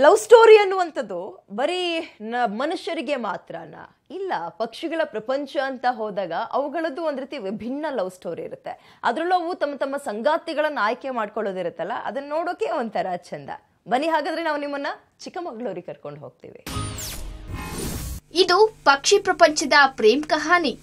love story ಅನ್ನುವಂಥದ್ದು ಬರೀ ನ ಮನುಷ್ಯರಿಗೆ ಮಾತ್ರನಾ ಇಲ್ಲ ಪಕ್ಷಿಗಳ ಪ್ರಪಂಚ ಅಂತ ಹೋದಾಗ ಅವುಗಳದ್ದು ಒಂದು ರೀತಿ ವಿಭಿನ್ನ ಲವ್ ಸ್ಟೋರಿ ಇರುತ್ತೆ ಅದರಲ್ಲೂ ಅವು ತಮ್ಮ ತಮ್ಮ ಸಂಗಾತಿಗಳನ್ನು ಆಯ್ಕೆ ಮಾಡ್ಕೊಳ್ಳೋದಿರುತ್ತಲ್ಲ ಅದನ್ನ ನೋಡೋಕೆ ಒಂಥರ ಚಂದ ಬನ್ನಿ ಹಾಗಾದ್ರೆ ನಾವು ನಿಮ್ಮನ್ನ ಚಿಕ್ಕಮಗಳೂರಿಗೆ ಕರ್ಕೊಂಡು ಹೋಗ್ತೀವಿ ಇದು ಪಕ್ಷಿ ಪ್ರಪಂಚದ ಪ್ರೇಮ್ ಕಹಾನಿ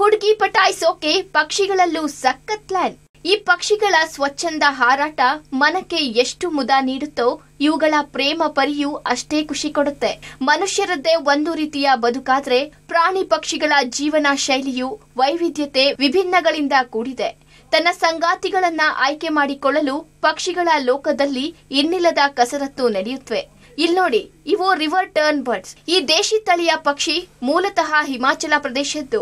ಹುಡುಗಿ ಪಟಾಯಿಸೋಕೆ ಪಕ್ಷಿಗಳಲ್ಲೂ ಸಖತ್ ಪ್ಲಾನ್ ಈ ಪಕ್ಷಿಗಳ ಸ್ವಚ್ಛಂದ ಹಾರಾಟ ಮನಕ್ಕೆ ಎಷ್ಟು ಮುದ ನೀಡುತ್ತೋ ಇವುಗಳ ಪ್ರೇಮ ಪರಿಯೂ ಅಷ್ಟೇ ಖುಷಿ ಕೊಡುತ್ತೆ ಮನುಷ್ಯರದ್ದೇ ಒಂದು ರೀತಿಯ ಬದುಕಾದ್ರೆ ಪ್ರಾಣಿ ಪಕ್ಷಿಗಳ ಜೀವನ ಶೈಲಿಯು ವೈವಿಧ್ಯತೆ ವಿಭಿನ್ನಗಳಿಂದ ಕೂಡಿದೆ ತನ್ನ ಸಂಗಾತಿಗಳನ್ನ ಆಯ್ಕೆ ಮಾಡಿಕೊಳ್ಳಲು ಪಕ್ಷಿಗಳ ಲೋಕದಲ್ಲಿ ಇನ್ನಿಲ್ಲದ ಕಸರತ್ತು ನಡೆಯುತ್ತವೆ ಇಲ್ಲಿ ನೋಡಿ ಇವು ರಿವರ್ ಟರ್ನ್ ಬರ್ಡ್ಸ್ ಈ ದೇಶಿ ತಳಿಯ ಪಕ್ಷಿ ಮೂಲತಃ ಹಿಮಾಚಲ ಪ್ರದೇಶದ್ದು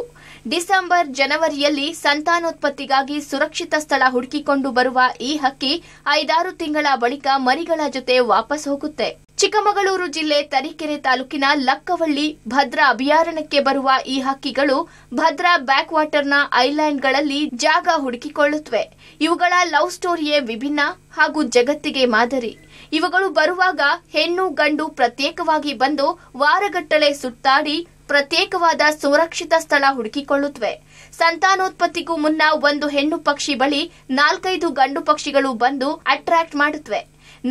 ಡಿಸೆಂಬರ್ ಜನವರಿಯಲ್ಲಿ ಸಂತಾನೋತ್ಪತ್ತಿಗಾಗಿ ಸುರಕ್ಷಿತ ಸ್ಥಳ ಹುಡುಕಿಕೊಂಡು ಬರುವ ಈ ಹಕ್ಕಿ ಐದಾರು ತಿಂಗಳ ಬಳಿಕ ಮರಿಗಳ ಜೊತೆ ವಾಪಸ್ ಹೋಗುತ್ತೆ ಚಿಕ್ಕಮಗಳೂರು ಜಿಲ್ಲೆ ತರೀಕೆರೆ ತಾಲೂಕಿನ ಲಕ್ಕವಳ್ಳಿ ಭದ್ರಾ ಅಭಿಯಾರಣ್ಯಕ್ಕೆ ಬರುವ ಈ ಹಕ್ಕಿಗಳು ಭದ್ರಾ ಬ್ಯಾಕ್ ವಾಟರ್ನ ಐಲ್ಯಾಂಡ್ಗಳಲ್ಲಿ ಜಾಗ ಹುಡುಕಿಕೊಳ್ಳುತ್ತವೆ ಇವುಗಳ ಲವ್ ಸ್ಟೋರಿಯೇ ವಿಭಿನ್ನ ಹಾಗೂ ಜಗತ್ತಿಗೆ ಮಾದರಿ ಇವುಗಳು ಬರುವಾಗ ಹೆಣ್ಣು ಗಂಡು ಪ್ರತ್ಯೇಕವಾಗಿ ಬಂದು ವಾರಗಟ್ಟಲೆ ಸುತ್ತಾಡಿ ಪ್ರತ್ಯೇಕವಾದ ಸುರಕ್ಷಿತ ಸ್ಥಳ ಹುಡುಕಿಕೊಳ್ಳುತ್ತವೆ ಸಂತಾನೋತ್ಪತ್ತಿಗೂ ಮುನ್ನ ಒಂದು ಹೆಣ್ಣು ಪಕ್ಷಿ ಬಳಿ ನಾಲ್ಕೈದು ಗಂಡು ಪಕ್ಷಿಗಳು ಬಂದು ಅಟ್ರಾಕ್ಟ್ ಮಾಡುತ್ತವೆ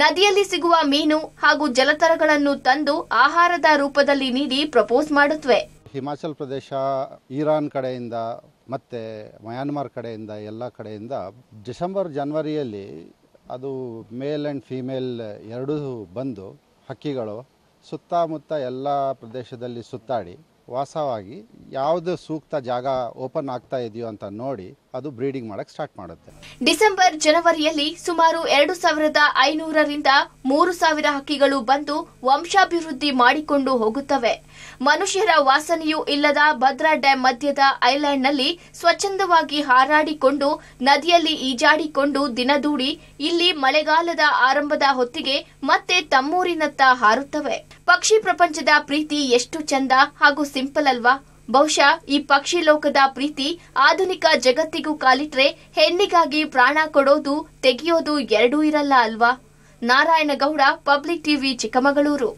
ನದಿಯಲ್ಲಿ ಸಿಗುವ ಮೀನು ಹಾಗೂ ಜಲತರಗಳನ್ನು ತಂದು ಆಹಾರದ ರೂಪದಲ್ಲಿ ನೀಡಿ ಪ್ರಪೋಸ್ ಮಾಡುತ್ತವೆ ಹಿಮಾಚಲ್ ಪ್ರದೇಶ ಇರಾನ್ ಕಡೆಯಿಂದ ಮತ್ತೆ ಮಯಾನ್ಮಾರ್ ಕಡೆಯಿಂದ ಎಲ್ಲ ಕಡೆಯಿಂದ ಡಿಸೆಂಬರ್ ಜನವರಿಯಲ್ಲಿ ಅದು ಮೇಲ್ ಆ್ಯಂಡ್ ಫೀಮೇಲ್ ಎರಡೂ ಬಂದು ಹಕ್ಕಿಗಳು ಸುತ್ತಮುತ್ತ ಎಲ್ಲ ಪ್ರದೇಶದಲ್ಲಿ ಸುತ್ತಾಡಿ ವಾಸವಾಗಿ ಯಾವುದು ಸೂಕ್ತ ಜಾಗ ಓಪನ್ ಆಗ್ತಾ ಇದೆಯೋ ಅಂತ ನೋಡಿ ಅದು ಬ್ರೀಡಿಂಗ್ ಮಾಡಕ್ ಸ್ಟಾರ್ಟ್ ಮಾಡುತ್ತೆ ಡಿಸೆಂಬರ್ ಜನವರಿಯಲ್ಲಿ ಸುಮಾರು ಎರಡು ಸಾವಿರದ ಐನೂರರಿಂದ ಮೂರು ಸಾವಿರ ಹಕ್ಕಿಗಳು ಬಂದು ವಂಶಾಭಿವೃದ್ಧಿ ಮಾಡಿಕೊಂಡು ಹೋಗುತ್ತವೆ ಮನುಷ್ಯರ ವಾಸನೆಯೂ ಇಲ್ಲದ ಭದ್ರಾ ಡ್ಯಾಂ ಮಧ್ಯದ ಐಲ್ಯಾಂಡ್ನಲ್ಲಿ ಸ್ವಚ್ಛಂದವಾಗಿ ಹಾರಾಡಿಕೊಂಡು ನದಿಯಲ್ಲಿ ಈಜಾಡಿಕೊಂಡು ದಿನದೂಡಿ ಇಲ್ಲಿ ಮಳೆಗಾಲದ ಆರಂಭದ ಹೊತ್ತಿಗೆ ಮತ್ತೆ ತಮ್ಮೂರಿನತ್ತ ಹಾರುತ್ತವೆ ಪಕ್ಷಿ ಪ್ರಪಂಚದ ಪ್ರೀತಿ ಎಷ್ಟು ಚಂದ ಹಾಗೂ ಸಿಂಪಲ್ ಅಲ್ವಾ ಬಹುಶಃ ಈ ಪಕ್ಷಿ ಲೋಕದ ಪ್ರೀತಿ ಆಧುನಿಕ ಜಗತ್ತಿಗೂ ಕಾಲಿಟ್ರೆ ಹೆಣ್ಣಿಗಾಗಿ ಪ್ರಾಣ ಕೊಡೋದು ತೆಗೆಯೋದು ಎರಡೂ ಇರಲ್ಲ ಅಲ್ವಾ ನಾರಾಯಣಗೌಡ ಪಬ್ಲಿಕ್ ಟಿವಿ ಚಿಕ್ಕಮಗಳೂರು